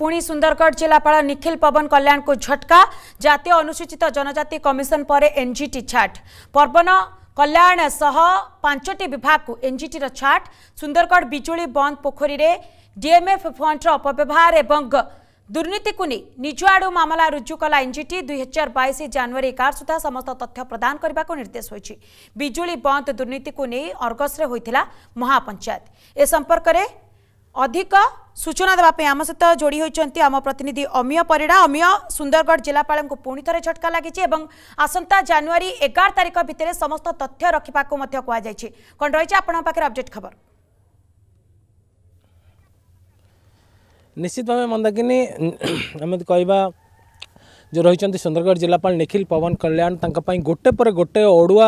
ପୁଣି ସୁନ୍ଦରଗଡ଼ ଜିଲ୍ଲାପାଳ ନିଖିଲ ପବନ କଲ୍ୟାଣଙ୍କୁ ଝଟକା ଜାତୀୟ ଅନୁସୂଚିତ ଜନଜାତି କମିଶନ ପରେ ଏନ୍ଜିଟି ଛାଟ ପର୍ବନ କଲ୍ୟାଣ ସହ ପାଞ୍ଚଟି ବିଭାଗକୁ ଏନ୍ଜିଟିର ଛାଟ ସୁନ୍ଦରଗଡ଼ ବିଜୁଳି ବନ୍ଦ ପୋଖରୀରେ ଡିଏମ୍ଏଫ୍ ଫଣ୍ଡର ଅପବ୍ୟବହାର ଏବଂ ଦୁର୍ନୀତିକୁ ନେଇ ନିଜ ଆଡ଼ୁ ମାମଲା ରୁଜୁ କଲା ଏନ୍ଜିଟି ଦୁଇ ହଜାର ବାଇଶ ଜାନୁଆରୀ ଏଗାର ସୁଦ୍ଧା ସମସ୍ତ ତଥ୍ୟ ପ୍ରଦାନ କରିବାକୁ ନିର୍ଦ୍ଦେଶ ହୋଇଛି ବିଜୁଳି ବନ୍ଦ ଦୁର୍ନୀତିକୁ ନେଇ ଅର୍ଗସରେ ହୋଇଥିଲା ମହାପଞ୍ଚାୟତ ଏ ସମ୍ପର୍କରେ ଅଧିକ ସୂଚନା ଦେବା ପାଇଁ ଆମ ସହିତ ଯୋଡ଼ି ହୋଇଛନ୍ତି ଆମ ପ୍ରତିନିଧି ଅମୀୟ ପରିଡ଼ା ଅମୀୟ ସୁନ୍ଦରଗଡ଼ ଜିଲ୍ଲାପାଳଙ୍କୁ ପୁଣି ଥରେ ଝଟକା ଲାଗିଛି ଏବଂ ଆସନ୍ତା ଜାନୁଆରୀ ଏଗାର ତାରିଖ ଭିତରେ ସମସ୍ତ ତଥ୍ୟ ରଖିବାକୁ ମଧ୍ୟ କୁହାଯାଇଛି କ'ଣ ରହିଛି ଆପଣଙ୍କ ପାଖରେ ଅପଡେଟ୍ ଖବର ନିଶ୍ଚିତ ଭାବେ ମନ୍ଦାକିନୀ କହିବା जो रही सुंदरगढ़ जिलापाल निखिल पवन कल्याण तंपाई गोटे पर गोटे अड़ुआ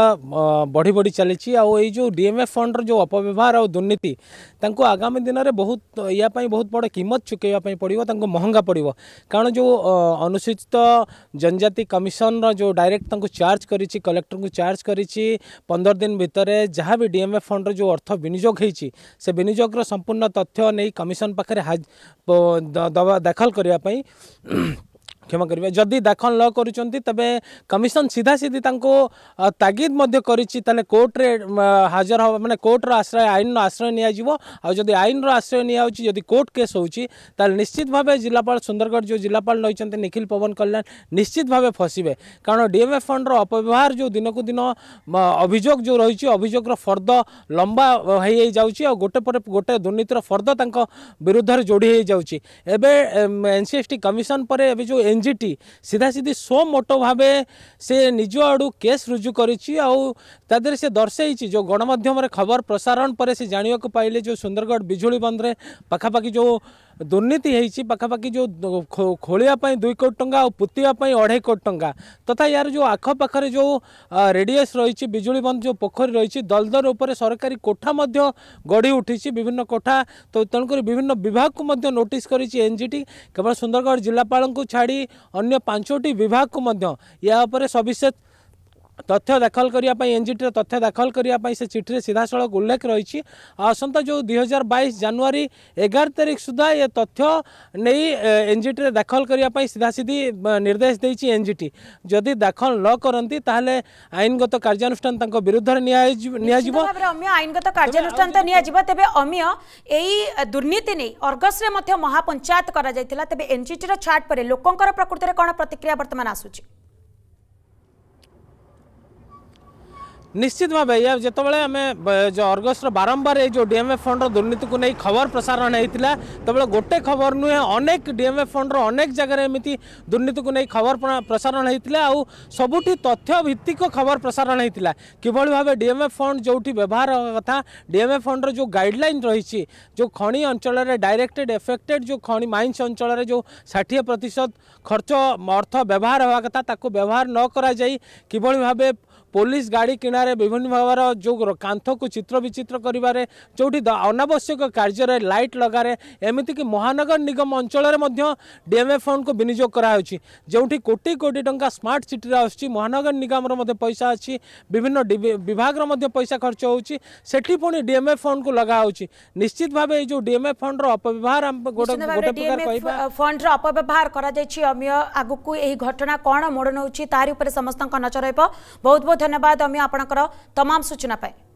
बढ़ी बढ़ी चली जो डीएमए फंड रो अपव्यवहार आ दुर्नीति आगामी दिन में बहुत या बहुत बड़ कीमत चुके पड़ा महंगा पड़ो कारण जो अनुसूचित जनजाति कमिशन रो डायरेक्ट चार्ज कर कलेक्टर को चार्ज कर पंदर दिन भितर जहाँ भी डीएमएफ फंड रो अर्थ विनियोग से विनियोग्र संपूर्ण तथ्य नहीं कमिशन पाखे दाखल करने क्षमा करेंगे जदि दाखल न करुँच तेज कमिशन सीधा सीधी तागिद करोर्टे हाजर हम मैंने कोर्टर आश्रय आईन रश्रय निजी आईन रश्रय निदी कोर्ट केस निश्चित भाव जिलापा सुंदरगढ़ जो जिलापा रही निखिल पवन कल्याण निश्चित भाव फसबे कारण डीएमएफ फंड रपव्यवहार जो दिनक दिन अभोग जो रही अभोग फर्द लंबा हो जाए गोटे पर गोटे दुर्नीतिर फर्द विरुद्ध जोड़ी हो जाए एनसीएफ टी कमिशन पर जो एन ଏନ୍ଜିଟି ସିଧାସିଧି ସୋ ମୋଟ ଭାବେ ସେ ନିଜ ଆଡ଼ୁ କେସ୍ ରୁଜୁ କରିଛି ଆଉ ତା ଦେହରେ ସେ ଦର୍ଶାଇଛି ଯେଉଁ ଗଣମାଧ୍ୟମରେ ଖବର ପ୍ରସାରଣ ପରେ ସେ ଜାଣିବାକୁ ପାଇଲେ ଯେଉଁ ସୁନ୍ଦରଗଡ଼ ବିଜୁଳି ବନ୍ଦରେ ପାଖାପାଖି ଯେଉଁ ଦୁର୍ନୀତି ହେଇଛି ପାଖାପାଖି ଯେଉଁ ଖୋଳିବା ପାଇଁ ଦୁଇ କୋଟି ଟଙ୍କା ଆଉ ପୋତିବା ପାଇଁ ଅଢ଼େଇ କୋଟି ଟଙ୍କା ତଥା ଏହାର ଯେଉଁ ଆଖପାଖରେ ଯେଉଁ ରେଡ଼ିଏସ୍ ରହିଛି ବିଜୁଳି ବନ୍ଦ ଯେଉଁ ପୋଖରୀ ରହିଛି ଦଲଦଲ ଉପରେ ସରକାରୀ କୋଠା ମଧ୍ୟ ଗଢ଼ି ଉଠିଛି ବିଭିନ୍ନ କୋଠା ତ ତେଣୁକରି ବିଭିନ୍ନ ବିଭାଗକୁ ମଧ୍ୟ ନୋଟିସ୍ କରିଛି ଏନ୍ଜିଟି କେବଳ ସୁନ୍ଦରଗଡ଼ ଜିଲ୍ଲାପାଳଙ୍କୁ ଛାଡ଼ି ଅନ୍ୟ ପାଞ୍ଚଟି ବିଭାଗକୁ ମଧ୍ୟ ଏହା ଉପରେ ସବିଶେଷ तथ्य दाखल करने एनजीटी तथ्य दाखल करने से चिठी सड़क उल्लेख रही आसंता जो दुई हजार जानुरी एगार तारीख सुधा ये तथ्य नहीं एनजीटी दाखल करने सीधा सीधी निर्देश देती एनजीटी जदि दाखल न करती आईनगत कार्यानुषान विरुद्ध आईनगत कार्यानुषान तो तेज अमीय यही दुर्नीति नहीं अर्गस महापंचायत कर तेज एनजीटी छाट पर लोकर प्रकृति में कौन प्रतिक्रिया बर्तमान आसूरी निश्चित ভাবে যেত বলে আমি যে অর্গাস্টৰ বৰম্বাৰ এই যে ডিএমএফ ফাণ্ডৰ দুৰ্নীতিক নেই খবৰ প্ৰচাৰণ হৈছিল তবল গটে খবৰ নহ'ক अनेक ডিএমএফ ফাণ্ডৰ अनेक জগাৰেമിതി দুৰ্নীতিক নেই খবৰ প্ৰচাৰণ হৈছিল আৰু সবুঠি তথ্য ভিত্তিক খবৰ প্ৰচাৰণ হৈছিল কিবলি ভাবে ডিএমএফ ফাণ্ড জউটি ব্যৱহাৰ কথা ডিএমএফ ফাণ্ডৰ যে গাইডলাইন ৰৈছে যে খণী অঞ্চলৰে ডাইৰেক্টেড এফেক্টেড যে খণী মাইন্স অঞ্চলৰে যে 60% খৰচৰ মৰ্থ ব্যৱহাৰ হোৱা কথা তাকো ব্যৱহাৰ ন কৰা যায় কিবলি ভাবে पुलिस गाड़ी किणारे विभिन्न भाव जो कांथ को चित्र विचित्र कर अनावश्यक कार्य लाइट लगे एमती महानगर निगम अंचल फोन को विनियोग करोटी कोटि कोटी टाँचा स्मार्ट सिटी आसानगर निगम पैसा अच्छी विभिन्न विभाग पैसा खर्च होती पुणी डीएमएफ फंड को लगा निश्चित भाव ये डीएमएफ फंड रपव्यवहार फंड रपव्यवहार करमय आगक घटना कौन मोड़ नौ तारी समस्त नजर रहा बहुत बहुत ધન્યવાદ અમે આપણા તમામ સૂચના પાઈ